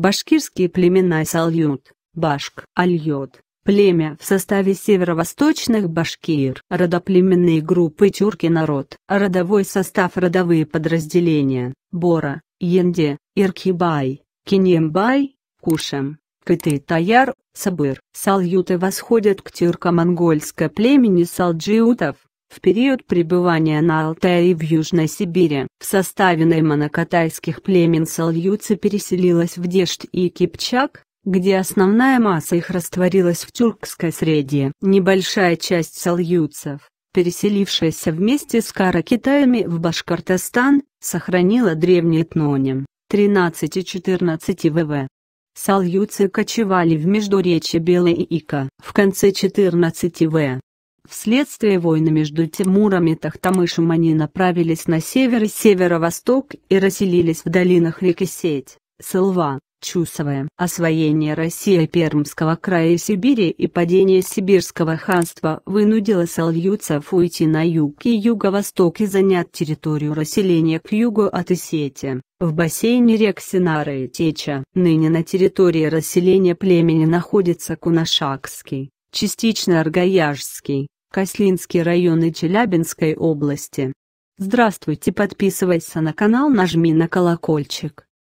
Башкирские племена Салют, Башк, Альют, племя в составе северо-восточных башкир, родоплеменные группы тюрки народ, родовой состав родовые подразделения, Бора, Енде, Иркибай, Кинембай, Кушем, Кыты Таяр, Сабыр. Салюты восходят к тюрко-монгольское племени салджиутов, в период пребывания на Алтае и в Южной Сибири. В составе найманокатайских племен Сальюца переселилась в Дешт и Кипчак, где основная масса их растворилась в тюркской среде. Небольшая часть сальюцев, переселившаяся вместе с каракитаями в Башкортостан, сохранила древний этноним 13-14 и ВВ. Сальюцы кочевали в междуречье Белой и Ика. В конце 14 В Вследствие войны между Тимуром и Тахтамышем они направились на север и северо-восток и расселились в долинах реки Сеть, Сылва, Чусовая. Освоение России Пермского края и Сибири и падение Сибирского ханства вынудило салвьюцев уйти на юг и юго-восток и занять территорию расселения к югу от Исети, в бассейне рек Синара и Теча. Ныне на территории расселения племени находится Кунашакский, частично Аргаяжский, Кослинский районы Челябинской области. Здравствуйте, подписывайся на канал, нажми на колокольчик.